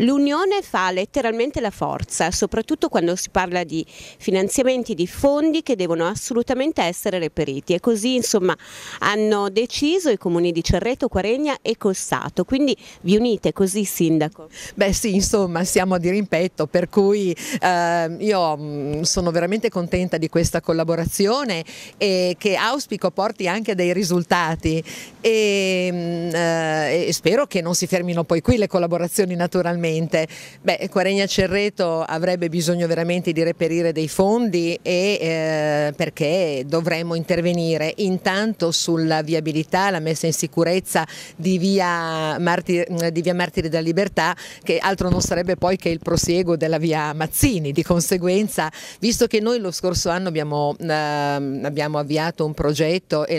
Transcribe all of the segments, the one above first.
L'unione fa letteralmente la forza, soprattutto quando si parla di finanziamenti, di fondi che devono assolutamente essere reperiti e così insomma hanno deciso i comuni di Cerreto, Quaregna e Costato, quindi vi unite così Sindaco? Beh sì, insomma siamo a dirimpetto per cui eh, io mm, sono veramente contenta di questa collaborazione e che auspico porti anche dei risultati e, mm, eh, e spero che non si fermino poi qui le collaborazioni naturalmente sicuramente. Beh, Quaregna Cerreto avrebbe bisogno veramente di reperire dei fondi e, eh, perché dovremmo intervenire intanto sulla viabilità, la messa in sicurezza di via, Martiri, di via Martiri della Libertà, che altro non sarebbe poi che il prosieguo della via Mazzini. Di conseguenza, visto che noi lo scorso anno abbiamo, eh, abbiamo avviato un progetto e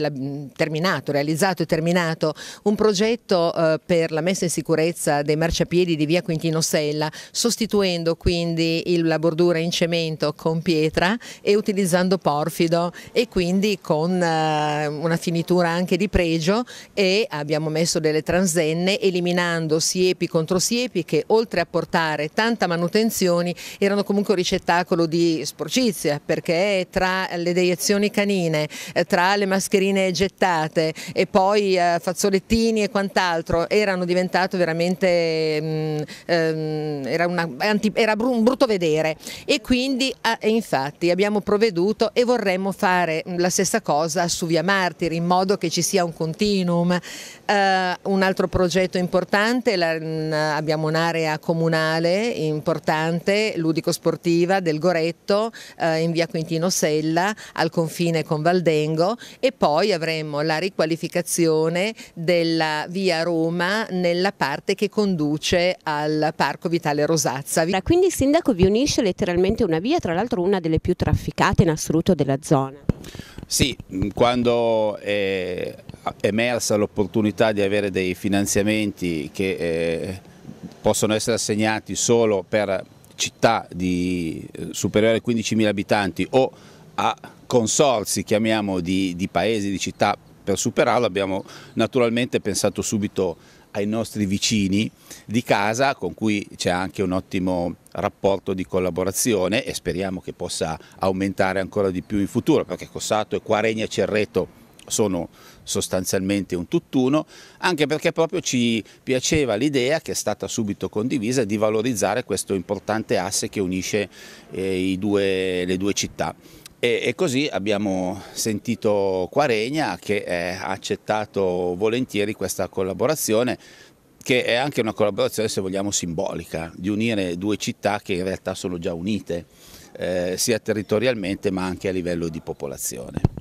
terminato, realizzato e terminato un progetto eh, per la messa in sicurezza dei marciapiedi di via Quintana Valentino Sella, sostituendo quindi la bordura in cemento con pietra e utilizzando porfido e quindi con eh, una finitura anche di pregio e abbiamo messo delle transenne eliminando siepi contro siepi che oltre a portare tanta manutenzione erano comunque un ricettacolo di sporcizia perché tra le deiezioni canine, eh, tra le mascherine gettate e poi eh, fazzolettini e quant'altro erano diventate veramente mh, mm, Ehm, era, una, era brutto vedere e quindi eh, infatti abbiamo provveduto e vorremmo fare la stessa cosa su Via Martiri in modo che ci sia un continuum. Eh, un altro progetto importante, la, mm, abbiamo un'area comunale importante, ludico-sportiva del Goretto eh, in via Quintino Sella al confine con Valdengo e poi avremo la riqualificazione della via Roma nella parte che conduce al al Parco Vitale Rosazza. Quindi il sindaco vi unisce letteralmente una via, tra l'altro una delle più trafficate in assoluto della zona. Sì, mm, quando è emersa l'opportunità di avere dei finanziamenti che eh, possono essere assegnati solo per città di eh, superiore ai 15.000 abitanti o a consorsi, chiamiamo, di, di paesi, di città per superarlo abbiamo naturalmente pensato subito ai nostri vicini di casa con cui c'è anche un ottimo rapporto di collaborazione e speriamo che possa aumentare ancora di più in futuro perché Cossato e Quaregna Cerreto sono sostanzialmente un tutt'uno, anche perché proprio ci piaceva l'idea che è stata subito condivisa di valorizzare questo importante asse che unisce eh, due, le due città. E, e, così abbiamo sentito Quaregna che ha accettato volentieri questa collaborazione che è anche una collaborazione se vogliamo simbolica, di unire due città che in realtà sono già unite, eh, sia territorialmente ma anche a livello di popolazione.